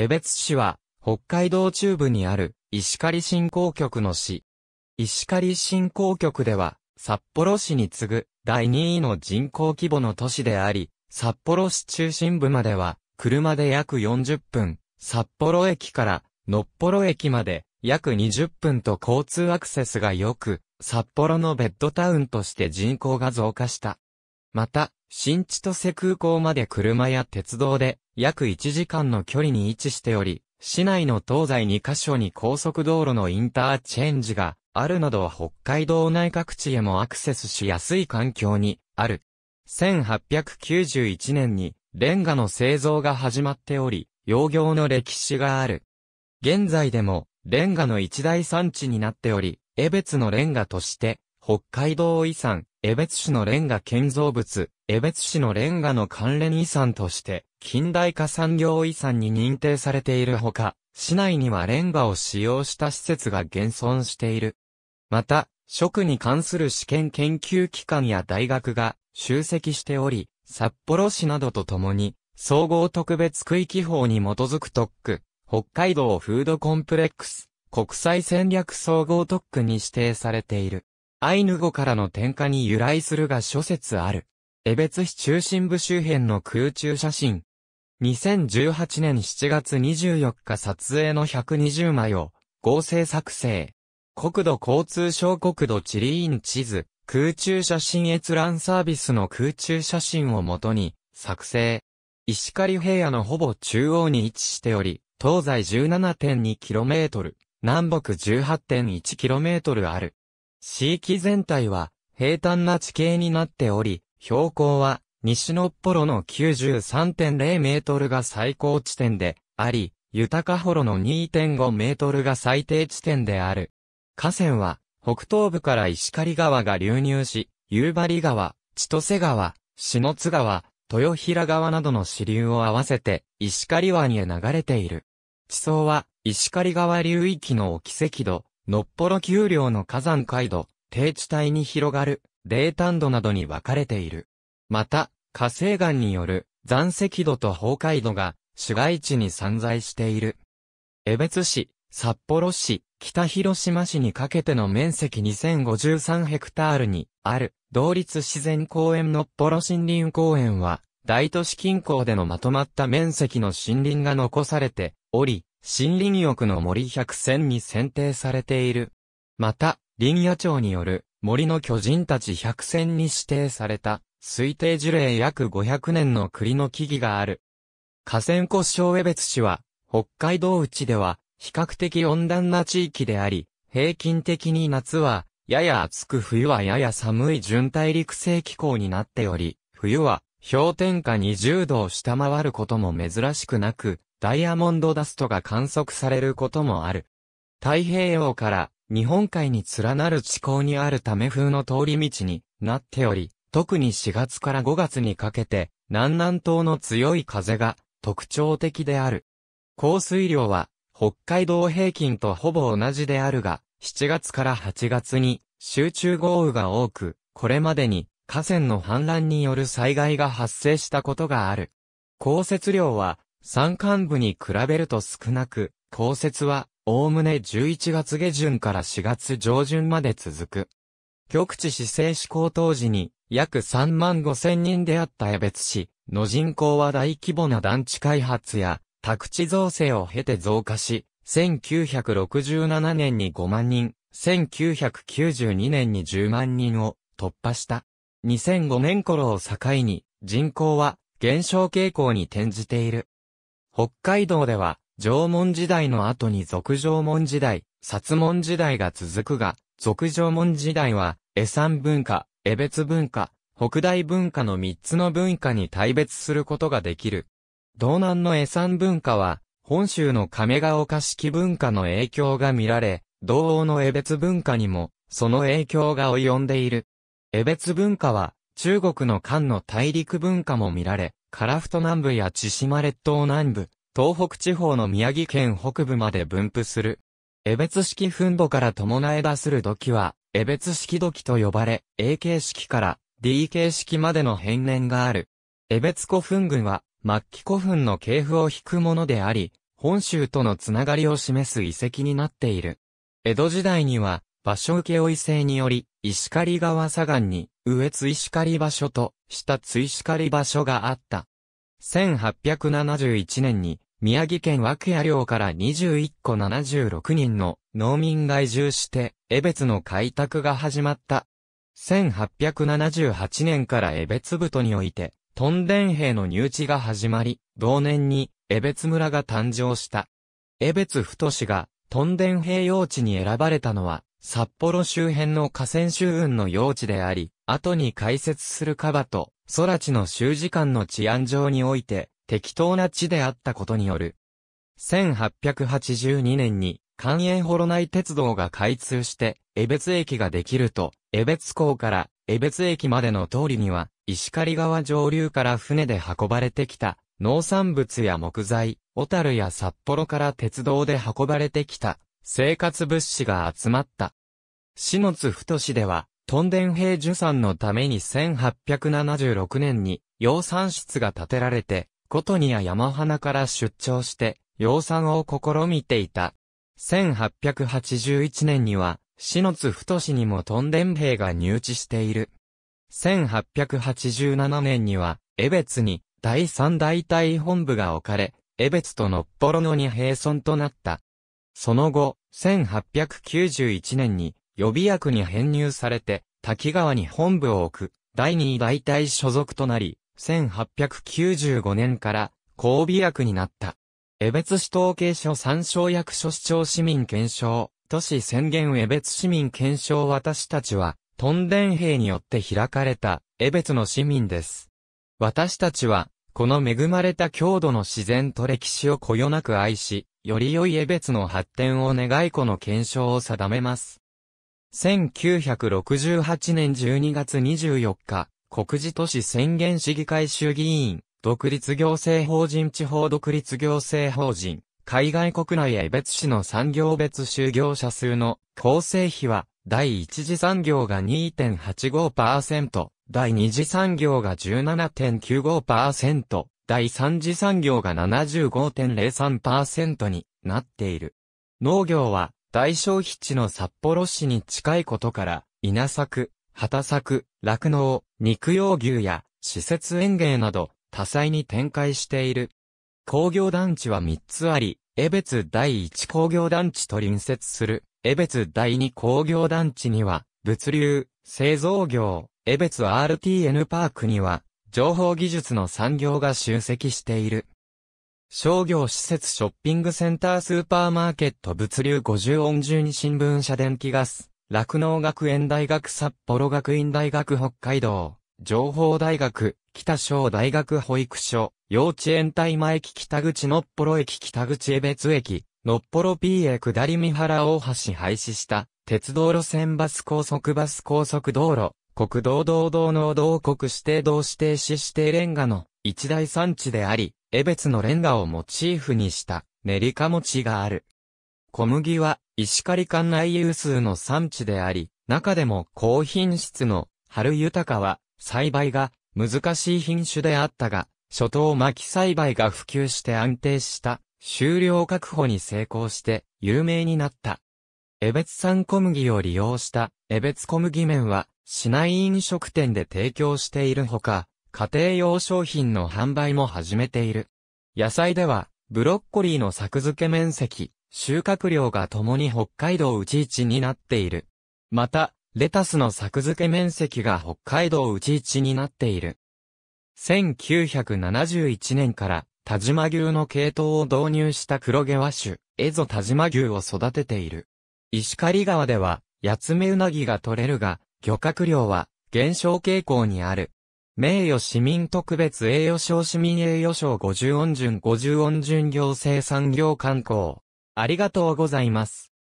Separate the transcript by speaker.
Speaker 1: 江別市は、北海道中部にある、石狩振興局の市。石狩振興局では、札幌市に次ぐ第2位の人口規模の都市であり、札幌市中心部までは、車で約40分、札幌駅からのっぽろ駅まで約20分と交通アクセスが良く、札幌のベッドタウンとして人口が増加した。また、新千歳空港まで車や鉄道で約1時間の距離に位置しており、市内の東西2カ所に高速道路のインターチェンジがあるなど北海道内各地へもアクセスしやすい環境にある。1891年にレンガの製造が始まっており、洋業の歴史がある。現在でもレンガの一大産地になっており、江別のレンガとして北海道遺産、江別市のレンガ建造物、江別市のレンガの関連遺産として、近代化産業遺産に認定されているほか、市内にはレンガを使用した施設が現存している。また、食に関する試験研究機関や大学が集積しており、札幌市などとともに、総合特別区域法に基づく特区、北海道フードコンプレックス、国際戦略総合特区に指定されている。アイヌ語からの転火に由来するが諸説ある。江別市中心部周辺の空中写真。2018年7月24日撮影の120枚を合成作成。国土交通省国土地理院地図、空中写真閲覧サービスの空中写真をもとに作成。石狩平野のほぼ中央に位置しており、東西 17.2km、南北 18.1km ある。地域全体は平坦な地形になっており、標高は西のっぽろの93.0メートルが最高地点であり、豊かほろの2.5メートルが最低地点である。河川は北東部から石狩川が流入し、夕張川、千歳川、篠津川、豊平川などの支流を合わせて石狩湾へ流れている。地層は石狩川流域の沖跡土、のっぽろ丘陵の火山街道、低地帯に広がる、冷炭土などに分かれている。また、火成岩による残石土と崩壊土が市街地に散在している。江別市、札幌市、北広島市にかけての面積2053ヘクタールにある同立自然公園のっぽろ森林公園は大都市近郊でのまとまった面積の森林が残されており、森林浴の森百選に選定されている。また、林野庁による森の巨人たち百選に指定された推定樹齢約500年の栗の木々がある。河川湖省江別市は北海道内では比較的温暖な地域であり、平均的に夏はやや暑く冬はやや寒い純大陸性気候になっており、冬は氷点下20度を下回ることも珍しくなく、ダイヤモンドダストが観測されることもある。太平洋から日本海に連なる地高にあるため風の通り道になっており、特に4月から5月にかけて南南東の強い風が特徴的である。降水量は北海道平均とほぼ同じであるが、7月から8月に集中豪雨が多く、これまでに河川の氾濫による災害が発生したことがある。降雪量は山間部に比べると少なく、降雪は、おおむね11月下旬から4月上旬まで続く。極地市政施行当時に、約3万5千人であった江別市の人口は大規模な団地開発や宅地造成を経て増加し、1967年に5万人、1992年に10万人を突破した。2005年頃を境に人口は減少傾向に転じている。北海道では、縄文時代の後に俗縄文時代、薩文時代が続くが、俗縄文時代は、江山文化、江別文化、北大文化の3つの文化に大別することができる。道南の江山文化は、本州の亀ヶ丘式文化の影響が見られ、同央の江別文化にも、その影響が及んでいる。江別文化は、中国の漢の大陸文化も見られ、カラフト南部や千島列島南部、東北地方の宮城県北部まで分布する。江別式墳土から伴い出する土器は、江別式土器と呼ばれ、A 形式から D 形式までの変年がある。江別古墳群は、末期古墳の系譜を引くものであり、本州とのつながりを示す遺跡になっている。江戸時代には、場所追い制により、石狩川左岸に、上越石狩場所と、した追試狩り場所があった。1871年に、宮城県涌谷領から21個76人の農民が移住して、江別の開拓が始まった。1878年から江別太において、トンデン兵の入地が始まり、同年に江別村が誕生した。江別太氏がトンデン兵用地に選ばれたのは、札幌周辺の河川周運の用地であり、後に開設するカバと、空地の周時間の治安上において、適当な地であったことによる。1882年に、関営幌内鉄道が開通して、江別駅ができると、江別港から江別駅までの通りには、石狩川上流から船で運ばれてきた、農産物や木材、小樽や札幌から鉄道で運ばれてきた、生活物資が集まった。市の津太市では、トンデン兵受産のために1876年に養蚕室が建てられて、琴にや山花から出張して養蚕を試みていた。1881年には、市の津太市にもトンデン兵が入地している。1887年には、江別に第三大隊本部が置かれ、江別とのっぽろのに平村となった。その後、1891年に予備役に編入されて、滝川に本部を置く、第二大隊所属となり、1895年から交尾役になった。江別市統計所参照役所市長市民検証、都市宣言江別市民検証私たちは、トンデン兵によって開かれた、江別の市民です。私たちは、この恵まれた郷土の自然と歴史をこよなく愛し、より良い江別の発展を願い子の検証を定めます。1968年12月24日、国事都市宣言市議会衆議院、独立行政法人地方独立行政法人、海外国内江別市の産業別就業者数の構成比は、第一次産業が2.85%、第二次産業が17.95%、第三次産業が75.03%になっている。農業は大消費地の札幌市に近いことから、稲作、畑作、酪農、肉用牛や施設園芸など多彩に展開している。工業団地は3つあり、江別第1工業団地と隣接する、江別第2工業団地には、物流、製造業、江別 RTN パークには、情報技術の産業が集積している。商業施設ショッピングセンタースーパーマーケット物流50音1に新聞社電気ガス、落農学園大学札幌学院大学北海道、情報大学、北小大学保育所、幼稚園大前駅北口のっぽろ駅北口江別駅、のっぽろ PA 下り三原大橋廃止した、鉄道路線バス高速バス高速道路、国道道道の道国指定道指定市指定レンガの一大産地であり、江別のレンガをモチーフにした練りか餅がある。小麦は石狩管内有数の産地であり、中でも高品質の春豊かは栽培が難しい品種であったが、初頭巻き栽培が普及して安定した収量確保に成功して有名になった。江別産小麦を利用した江別小麦麺は市内飲食店で提供しているほか、家庭用商品の販売も始めている。野菜では、ブロッコリーの作付け面積、収穫量がともに北海道内一になっている。また、レタスの作付け面積が北海道内一になっている。1971年から、田島牛の系統を導入した黒毛和種、エゾ田島牛を育てている。石狩川では、八つ目うなぎが取れるが、漁獲量は減少傾向にある。名誉市民特別栄誉賞市民栄誉賞50音順50音順行政産業観光。ありがとうございます。